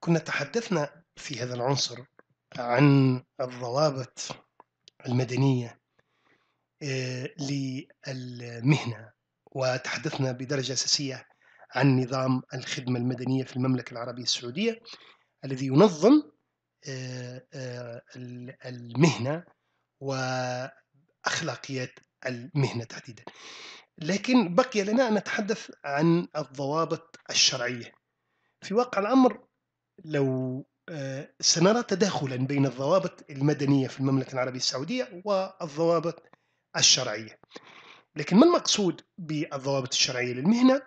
كنا تحدثنا في هذا العنصر عن الروابط المدنية آه، للمهنة وتحدثنا بدرجة أساسية عن نظام الخدمة المدنية في المملكة العربية السعودية الذي ينظم آه، آه، المهنة وأخلاقيات المهنة تحديدا لكن بقي لنا أن نتحدث عن الضوابط الشرعية في واقع الأمر لو آه، سنرى تداخلا بين الضوابط المدنية في المملكة العربية السعودية والضوابط الشرعية لكن ما المقصود بالضوابط الشرعية للمهنة؟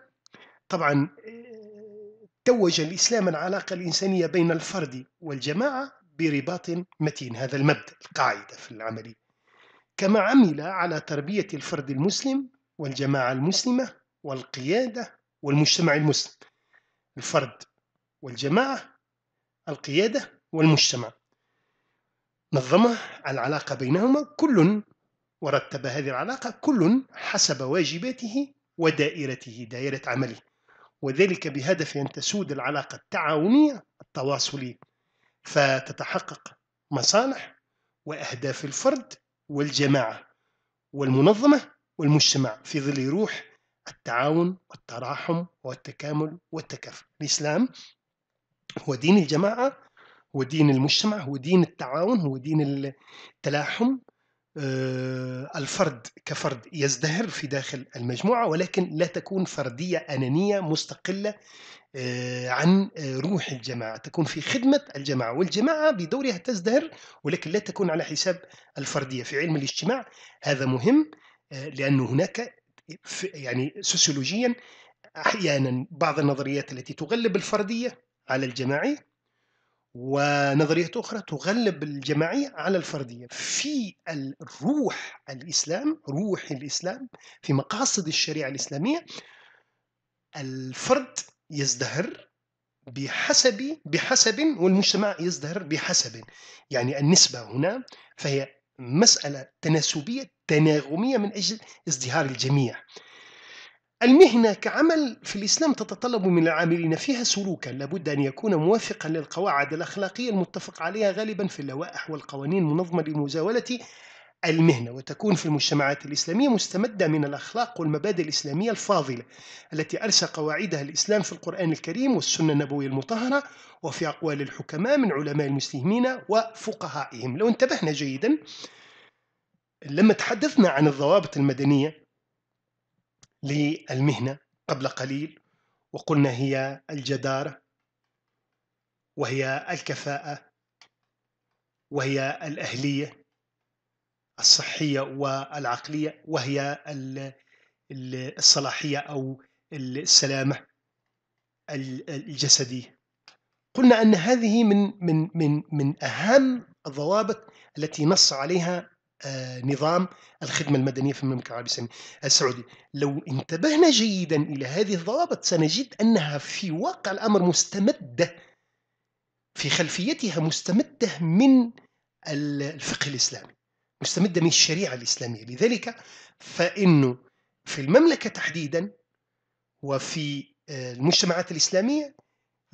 طبعا آه، توج الإسلام العلاقة الإنسانية بين الفرد والجماعة برباط متين هذا المبدأ القاعدة في العملية كما عمل على تربية الفرد المسلم والجماعة المسلمة والقيادة والمجتمع المسلم الفرد والجماعة القيادة والمجتمع نظم العلاقة بينهما كل ورتب هذه العلاقة كل حسب واجباته ودائرته دائرة عمله وذلك بهدف أن تسود العلاقة التعاونية التواصلية فتتحقق مصالح وأهداف الفرد والجماعة والمنظمة والمجتمع في ظل روح التعاون والتراحم والتكامل والتكافل الإسلام هو دين الجماعة هو دين المجتمع هو دين التعاون هو دين التلاحم آه، الفرد كفرد يزدهر في داخل المجموعة ولكن لا تكون فردية أنانية مستقلة آه، عن آه، روح الجماعة تكون في خدمة الجماعة والجماعة بدورها تزدهر ولكن لا تكون على حساب الفردية في علم الاجتماع هذا مهم لأن هناك يعني سوسيولوجيا أحيانا بعض النظريات التي تغلب الفردية على الجماعي ونظريات أخرى تغلب الجماعية على الفردية في الروح الإسلام روح الإسلام في مقاصد الشريعة الإسلامية الفرد يزدهر بحسب بحسب والمجتمع يزدهر بحسب يعني النسبة هنا فهي مسألة تناسبية تناغمية من أجل ازدهار الجميع المهنة كعمل في الإسلام تتطلب من العاملين فيها سلوكا لابد أن يكون موافقا للقواعد الأخلاقية المتفق عليها غالبا في اللوائح والقوانين المنظمة لمزاولة المهنة وتكون في المجتمعات الإسلامية مستمدة من الأخلاق والمبادئ الإسلامية الفاضلة التي أرسى قواعدها الإسلام في القرآن الكريم والسنة النبوية المطهرة وفي أقوال الحكماء من علماء المسلمين وفقهائهم لو انتبهنا جيدا لما تحدثنا عن الضوابط المدنية للمهنة قبل قليل وقلنا هي الجدارة وهي الكفاءة وهي الأهلية الصحية والعقلية وهي الصلاحية أو السلامة الجسدية قلنا أن هذه من من من من أهم الضوابط التي نص عليها آه، نظام الخدمة المدنية في المملكة العربية السعودية لو انتبهنا جيدا إلى هذه الضوابط سنجد أنها في واقع الأمر مستمدة في خلفيتها مستمدة من الفقه الإسلامي مستمدة من الشريعة الإسلامية لذلك فإنه في المملكة تحديدا وفي آه، المجتمعات الإسلامية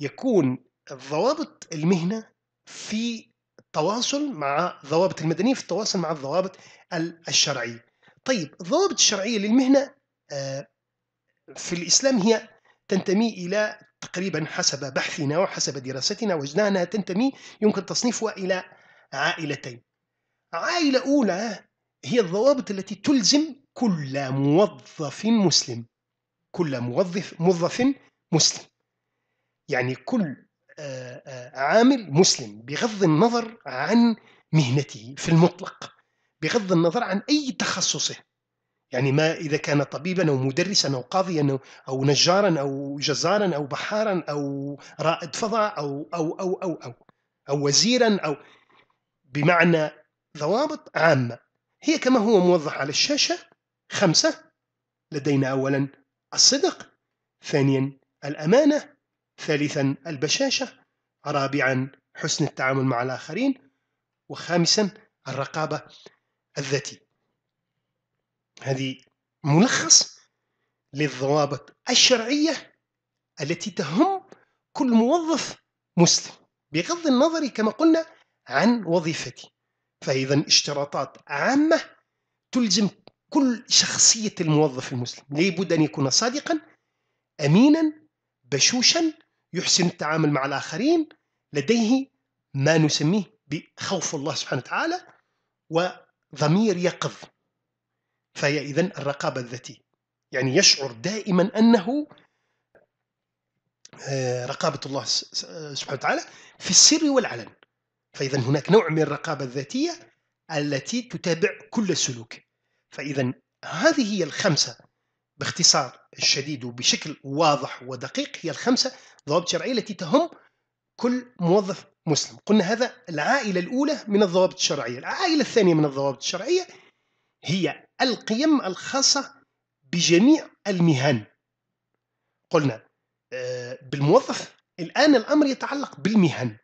يكون ضوابط المهنة في تواصل مع ضوابط المدنيه في التواصل مع الضوابط الشرعيه طيب الضوابط الشرعيه للمهنه آه، في الاسلام هي تنتمي الى تقريبا حسب بحثنا وحسب دراستنا وجدنا انها تنتمي يمكن تصنيفها الى عائلتين عائله اولى هي الضوابط التي تلزم كل موظف مسلم كل موظف موظف مسلم يعني كل آه، آه، عامل مسلم بغض النظر عن مهنته في المطلق بغض النظر عن أي تخصصه يعني ما إذا كان طبيبا أو مدرسا أو قاضيا أو نجارا أو جزارا أو بحارا أو رائد فضاء أو أو أو أو أو, أو وزيرا أو بمعنى ضوابط عامة هي كما هو موضح على الشاشة خمسة لدينا أولا الصدق ثانيا الأمانة ثالثا البشاشة رابعا حسن التعامل مع الآخرين وخامسا الرقابة الذاتية هذه ملخص للضوابط الشرعية التي تهم كل موظف مسلم بغض النظر كما قلنا عن وظيفته فإذا اشتراطات عامة تلزم كل شخصية الموظف المسلم لابد أن يكون صادقا أمينا بشوشا يحسن التعامل مع الآخرين لديه ما نسميه بخوف الله سبحانه وتعالى وضمير يقظ فهي إذن الرقابة الذاتية يعني يشعر دائما أنه آه، رقابة الله سبحانه وتعالى في السر والعلن فإذا هناك نوع من الرقابة الذاتية التي تتابع كل سلوك فإذا هذه هي الخمسة باختصار الشديد وبشكل واضح ودقيق هي الخمسة ضوابط شرعية التي تهم كل موظف مسلم قلنا هذا العائلة الأولى من الضوابط الشرعية العائلة الثانية من الضوابط الشرعية هي القيم الخاصة بجميع المهن قلنا آه، بالموظف الآن الأمر يتعلق بالمهن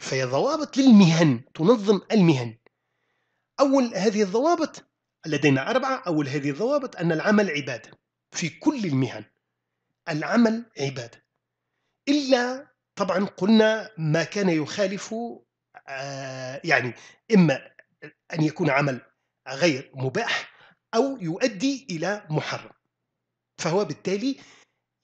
فهي ضوابط للمهن تنظم المهن أول هذه الضوابط لدينا أربعة أول هذه الضوابط أن العمل عبادة في كل المهن العمل عبادة إلا طبعا قلنا ما كان يخالف آه، يعني إما أن يكون عمل غير مباح أو يؤدي إلى محرم فهو بالتالي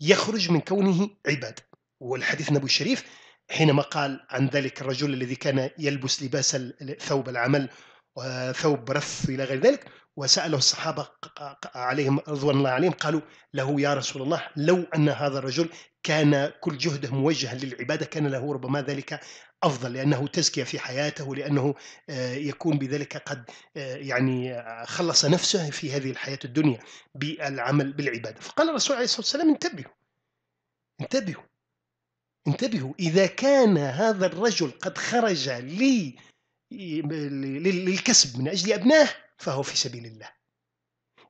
يخرج من كونه عبادة والحديث النبوي الشريف حينما قال عن ذلك الرجل الذي كان يلبس لباس ثوب العمل وثوب رف إلى غير ذلك وسأله الصحابة عليهم رضوان الله عليهم قالوا له يا رسول الله لو أن هذا الرجل كان كل جهده موجها للعبادة كان له ربما ذلك أفضل لأنه تزكية في حياته لأنه آه، يكون بذلك قد آه، يعني آه، خلص نفسه في هذه الحياة الدنيا بالعمل بالعبادة فقال الرسول عليه الصلاة والسلام انتبهوا انتبهوا انتبهوا إذا كان هذا الرجل قد خرج لي للكسب من أجل أبناه فهو في سبيل الله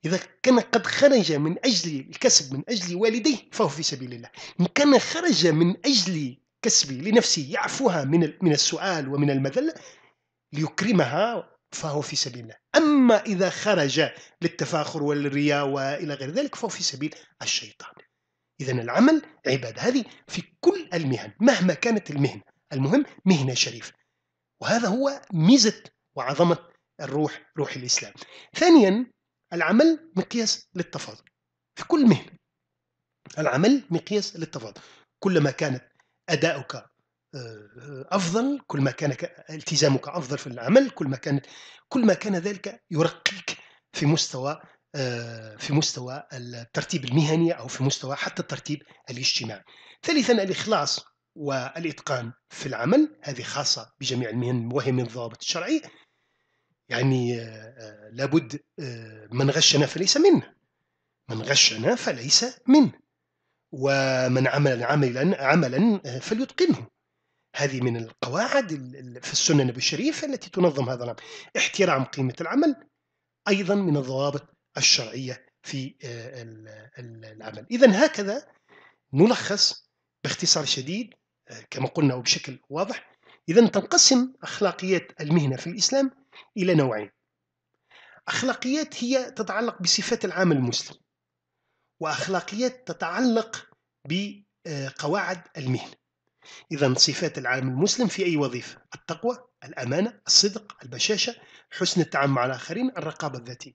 إذا كان قد خرج من أجل الكسب من أجل والديه فهو في سبيل الله إن كان خرج من أجل كسبي لنفسه يعفوها من من السؤال ومن المذلة ليكرمها فهو في سبيل الله أما إذا خرج للتفاخر والرياء وإلى غير ذلك فهو في سبيل الشيطان إذا العمل عبادة هذه في كل المهن مهما كانت المهنة المهم مهنة شريفة وهذا هو ميزة وعظمة الروح روح الإسلام ثانيا العمل مقياس للتفاضل في كل مهنة العمل مقياس للتفاضل كلما كانت أداؤك آه، أفضل كل ما كان التزامك أفضل في العمل كل ما كانت كل ما كان ذلك يرقيك في مستوى آه، في مستوى الترتيب المهني أو في مستوى حتى الترتيب الاجتماعي ثالثا الإخلاص والإتقان في العمل هذه خاصة بجميع المهن وهي من الضوابط الشرعي يعني آه، لابد آه، من غشنا فليس منه من غشنا فليس منه ومن عمل عملا عملا آه، فليتقنه هذه من القواعد في السنة النبي الشريفة التي تنظم هذا الأمر احترام قيمة العمل أيضا من الضوابط الشرعية في العمل إذا هكذا نلخص باختصار شديد كما قلنا وبشكل واضح إذا تنقسم أخلاقيات المهنة في الإسلام إلى نوعين أخلاقيات هي تتعلق بصفات العام المسلم وأخلاقيات تتعلق بقواعد المهنة إذا صفات العامل المسلم في أي وظيفة التقوى الأمانة الصدق البشاشة حسن التعامل مع الآخرين الرقابة الذاتية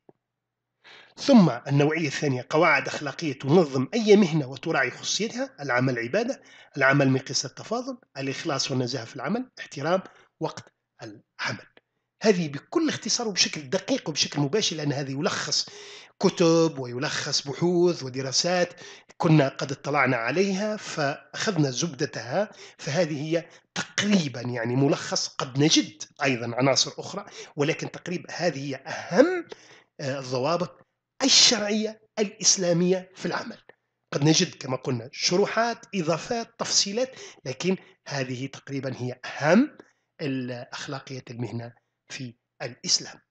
ثم النوعية الثانية قواعد أخلاقية تنظم أي مهنة وتراعي خصوصيتها العمل عبادة العمل مقياس التفاضل الإخلاص والنزاهة في العمل احترام وقت العمل هذه بكل اختصار وبشكل دقيق وبشكل مباشر لأن هذه يلخص كتب ويلخص بحوث ودراسات كنا قد اطلعنا عليها فأخذنا زبدتها فهذه هي تقريبا يعني ملخص قد نجد أيضا عناصر أخرى ولكن تقريبا هذه هي أهم آه، الضوابط الشرعية الإسلامية في العمل قد نجد كما قلنا شروحات إضافات تفصيلات لكن هذه تقريبا هي أهم الأخلاقية المهنة في الإسلام